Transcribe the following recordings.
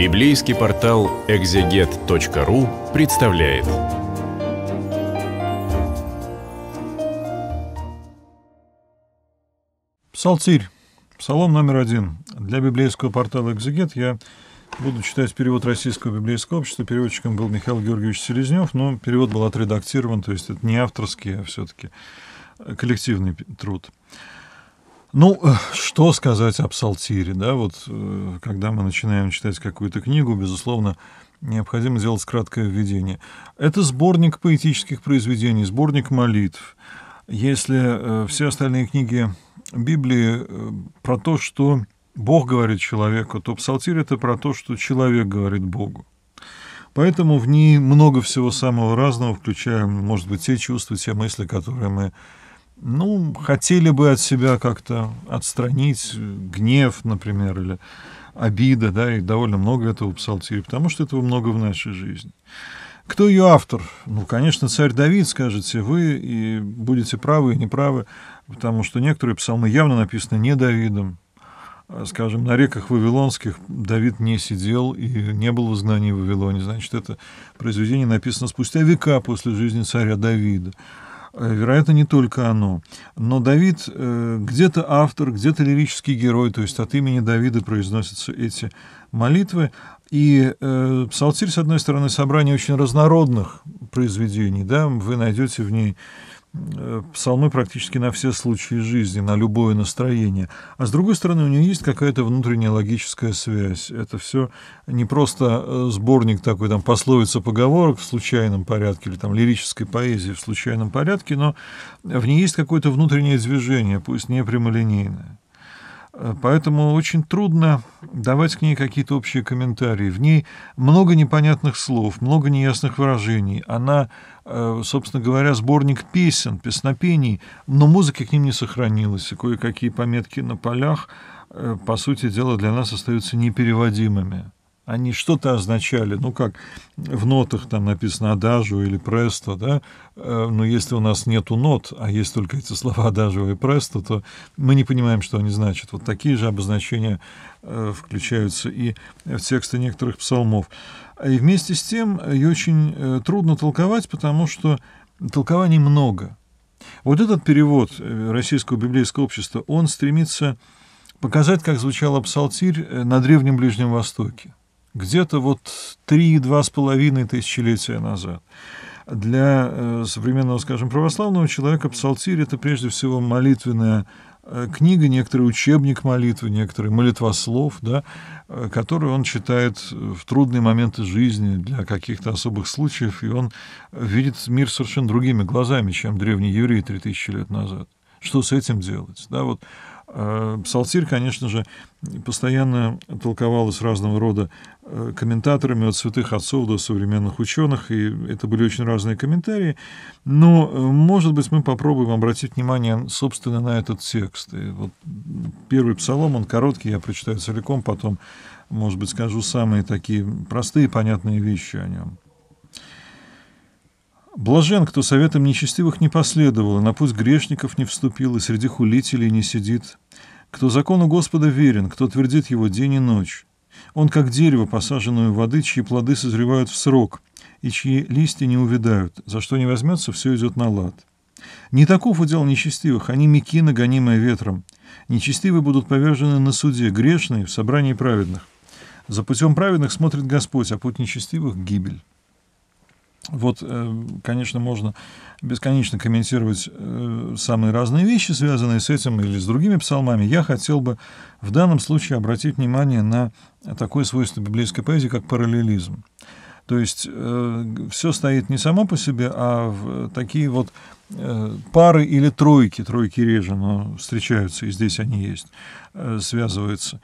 Библейский портал экзегет.ру представляет. Псалтирь. Псалом номер один. Для библейского портала «Экзегет» я буду читать перевод Российского библейского общества. Переводчиком был Михаил Георгиевич Селезнев, но перевод был отредактирован, то есть это не авторский, а все-таки коллективный труд. Ну, э, что сказать о псалтире, да, вот э, когда мы начинаем читать какую-то книгу, безусловно, необходимо сделать краткое введение. Это сборник поэтических произведений, сборник молитв. Если э, все остальные книги Библии про то, что Бог говорит человеку, то псалтирь – это про то, что человек говорит Богу. Поэтому в ней много всего самого разного, включая, может быть, те чувства, те мысли, которые мы ну, хотели бы от себя как-то отстранить гнев, например, или обида, да, и довольно много этого в псалтире, потому что этого много в нашей жизни. Кто ее автор? Ну, конечно, царь Давид, скажете вы, и будете правы и неправы, потому что некоторые псалмы явно написаны не Давидом. А, скажем, на реках Вавилонских Давид не сидел и не был в изгнании в Вавилоне. Значит, это произведение написано спустя века после жизни царя Давида. Э, вероятно, не только оно. Но Давид э, где-то автор, где-то лирический герой, то есть от имени Давида произносятся эти молитвы. И э, псалтирь, с одной стороны, собрание очень разнородных произведений, да, вы найдете в ней псалмы э, практически на все случаи жизни, на любое настроение. А с другой стороны, у нее есть какая-то внутренняя логическая связь. Это все не просто э, сборник такой, там, пословица поговорок в случайном порядке или там лирической поэзии в случайном порядке, но в ней есть какое-то внутреннее движение, пусть не прямолинейное. Э, поэтому очень трудно давать к ней какие-то общие комментарии. В ней много непонятных слов, много неясных выражений. Она, э, собственно говоря, сборник песен, песнопений, но музыки к ним не сохранилось. И кое-какие пометки на полях, э, по сути дела, для нас остаются непереводимыми они что-то означали, ну как в нотах там написано «адажу» или «престо», да, э, но если у нас нету нот, а есть только эти слова «адажу» и «престо», то мы не понимаем, что они значат. Вот такие же обозначения э, включаются и в тексты некоторых псалмов. И вместе с тем ее очень э, трудно толковать, потому что толкований много. Вот этот перевод Российского библейского общества, он стремится показать, как звучал псалтирь на Древнем Ближнем Востоке где-то вот три-два с половиной тысячелетия назад. Для э, современного, скажем, православного человека псалтирь — это прежде всего молитвенная э, книга, некоторый учебник молитвы, некоторый молитвослов, да, э, который он читает в трудные моменты жизни для каких-то особых случаев, и он видит мир совершенно другими глазами, чем древний еврей 3000 лет назад. Что с этим делать? Да, вот а, Псалтирь, конечно же, постоянно толковалась разного рода э, комментаторами от святых отцов до современных ученых, и это были очень разные комментарии. Но, э, может быть, мы попробуем обратить внимание, собственно, на этот текст. И вот первый псалом, он короткий, я прочитаю целиком, потом, может быть, скажу самые такие простые, понятные вещи о нем. Блажен, кто советом нечестивых не последовал, и на путь грешников не вступил, и среди хулителей не сидит. Кто закону Господа верен, кто твердит его день и ночь. Он как дерево, посаженное воды, чьи плоды созревают в срок, и чьи листья не увядают, за что не возьмется, все идет на лад. Не таков удел нечестивых, они мекины, гонимые ветром. Нечестивые будут повержены на суде, грешные — в собрании праведных. За путем праведных смотрит Господь, а путь нечестивых — гибель. Вот, э, конечно, можно бесконечно комментировать э, самые разные вещи, связанные с этим или с другими псалмами. Я хотел бы в данном случае обратить внимание на такое свойство библейской поэзии, как параллелизм. То есть э, все стоит не само по себе, а в такие вот пары или тройки, тройки реже, но встречаются, и здесь они есть, связываются.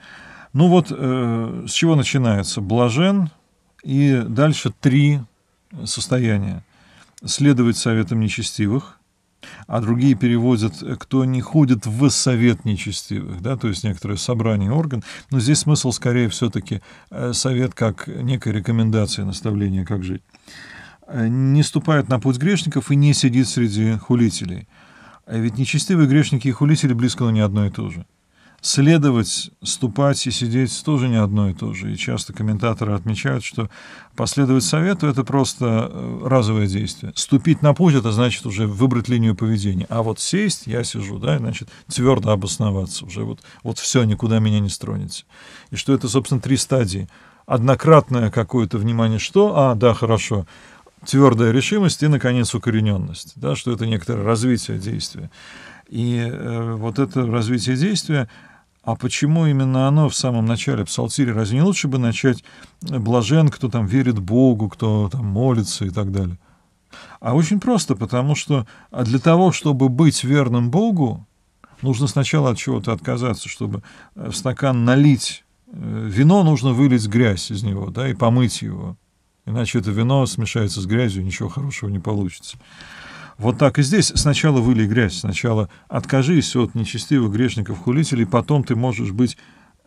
Ну вот с чего начинается? Блажен, и дальше три состояние. Следовать советам нечестивых, а другие переводят, кто не ходит в совет нечестивых, да, то есть некоторое собрание, орган. Но здесь смысл скорее все-таки э, совет как некая рекомендация, наставление, как жить. Э, не ступает на путь грешников и не сидит среди хулителей. а Ведь нечестивые грешники и хулители близко, но не одно и то же – следовать, ступать и сидеть тоже не одно и то же. И часто комментаторы отмечают, что последовать совету — это просто э, разовое действие. Ступить на путь — это значит уже выбрать линию поведения. А вот сесть, я сижу, да, значит, твердо обосноваться уже. Вот, вот все, никуда меня не стронется, И что это, собственно, три стадии. Однократное какое-то внимание, что, а, да, хорошо, твердая решимость и, наконец, укорененность, да, что это некоторое развитие действия. И э, вот это развитие действия, а почему именно оно в самом начале псалтири? Разве не лучше бы начать э, блажен, кто там верит Богу, кто там молится и так далее? А очень просто, потому что а для того, чтобы быть верным Богу, нужно сначала от чего-то отказаться, чтобы э, в стакан налить э, вино, нужно вылить грязь из него, да, и помыть его. Иначе это вино смешается с грязью, ничего хорошего не получится. Вот так и здесь сначала выли грязь, сначала откажись от нечестивых грешников хулителей, потом ты можешь быть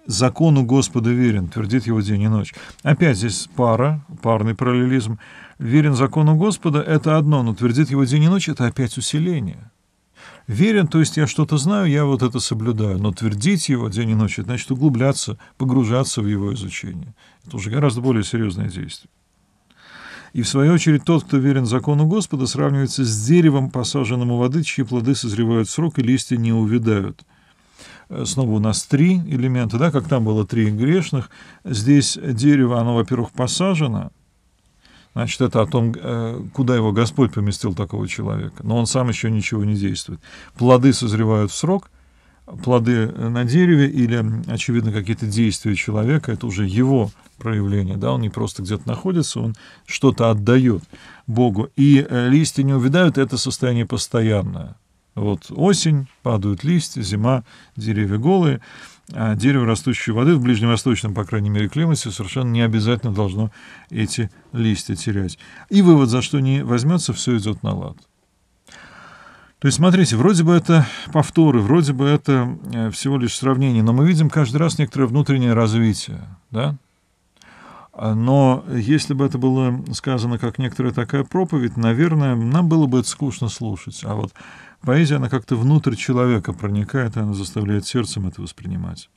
закону Господа верен, твердит его день и ночь. Опять здесь пара, парный параллелизм. Верен закону Господа — это одно, но твердит его день и ночь — это опять усиление. Верен, то есть я что-то знаю, я вот это соблюдаю, но твердить его день и ночь — это значит углубляться, погружаться в его изучение. Это уже гораздо более серьезное действие. И в свою очередь тот, кто верен закону Господа, сравнивается с деревом, посаженным у воды, чьи плоды созревают в срок и листья не увядают. Э, снова у нас три элемента, да, как там было три грешных. Здесь дерево, оно, во-первых, посажено, Значит, это о том, э, куда его Господь поместил такого человека. Но он сам еще ничего не действует. Плоды созревают в срок – плоды на дереве или, очевидно, какие-то действия человека, это уже его проявление, да, он не просто где-то находится, он что-то отдает Богу. И э, листья не увядают, это состояние постоянное. Вот осень, падают листья, зима, деревья голые, а дерево, растущее воды в ближневосточном, по крайней мере, климате, совершенно не обязательно должно эти листья терять. И вывод, за что не возьмется, все идет на лад. То есть, смотрите, вроде бы это повторы, вроде бы это э, всего лишь сравнение, но мы видим каждый раз некоторое внутреннее развитие, да? А, но если бы это было сказано как некоторая такая проповедь, наверное, нам было бы это скучно слушать. А вот поэзия, она как-то внутрь человека проникает, и она заставляет сердцем это воспринимать.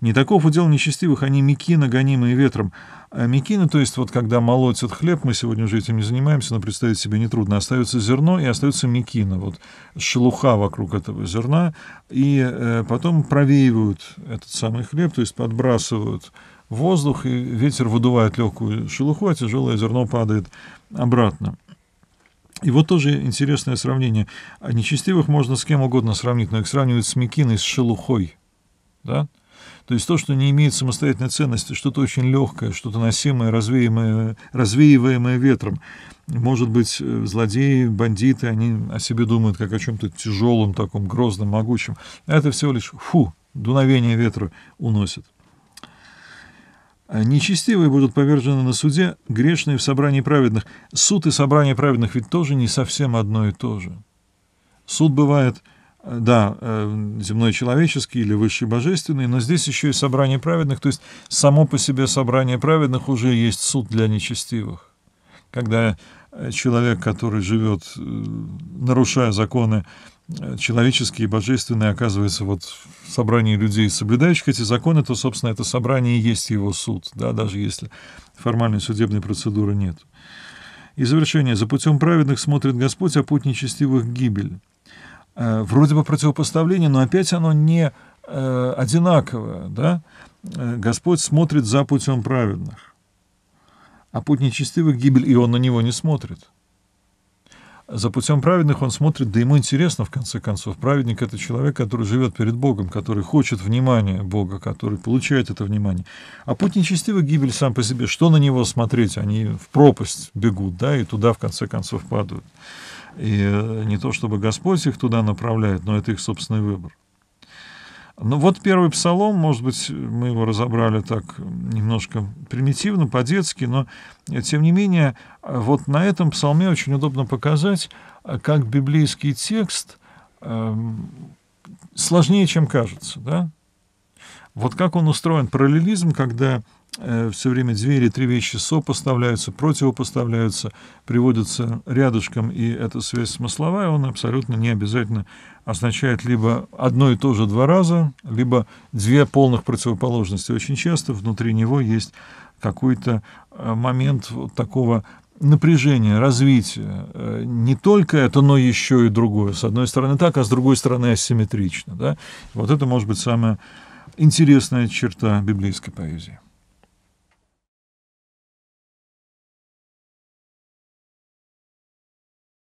Не таков удел нечестивых, они мекина, гонимые ветром. А мекина, то есть вот когда молотят хлеб, мы сегодня уже этим не занимаемся, но представить себе нетрудно, остается зерно и остается мекина, вот шелуха вокруг этого зерна, и э, потом провеивают этот самый хлеб, то есть подбрасывают воздух, и ветер выдувает легкую шелуху, а тяжелое зерно падает обратно. И вот тоже интересное сравнение. А нечестивых можно с кем угодно сравнить, но их сравнивают с мекиной, с шелухой. Да? То есть то, что не имеет самостоятельной ценности, что-то очень легкое, что-то носимое, развеемое, развеиваемое ветром. Может быть, э, злодеи, бандиты, они о себе думают как о чем-то тяжелом, таком грозном, могучем. А это всего лишь фу, дуновение ветра уносит. А нечестивые будут повержены на суде, грешные в собрании праведных. Суд и собрание праведных ведь тоже не совсем одно и то же. Суд бывает Э, да, э, земной человеческий или высший божественный, но здесь еще и собрание праведных, то есть само по себе собрание праведных уже есть суд для нечестивых. Когда э, человек, который живет, нарушая законы человеческие и божественные, оказывается вот в собрании людей, соблюдающих эти законы, то, собственно, это собрание и есть его суд, да, даже если формальной судебной процедуры нет. И завершение. «За путем праведных смотрит Господь, а путь нечестивых — гибель». Э, вроде бы противопоставление, но опять оно не э, одинаковое. Да? Э, Господь смотрит за путем праведных, а путь нечестивых — гибель, и он на него не смотрит. За путем праведных он смотрит, да ему интересно, в конце концов. Праведник — это человек, который живет перед Богом, который хочет внимания Бога, который получает это внимание. А путь нечестивый — гибель сам по себе. Что на него смотреть? Они в пропасть бегут, да, и туда, в конце концов, падают. И э, не то чтобы Господь их туда направляет, но это их собственный выбор. Ну вот первый псалом, может быть, мы его разобрали так немножко примитивно, по-детски, но э, тем не менее, э, вот на этом псалме очень удобно показать, как библейский текст э, сложнее, чем кажется, да? Вот как он устроен, параллелизм, когда Э, все время двери три вещи сопоставляются, противопоставляются, приводятся рядышком, и эта связь смысловая, он абсолютно не обязательно означает либо одно и то же два раза, либо две полных противоположности. Очень часто внутри него есть какой-то э, момент вот такого напряжения развития э, Не только это, но еще и другое. С одной стороны так, а с другой стороны асимметрично. Да? Вот это может быть самая интересная черта библейской поэзии.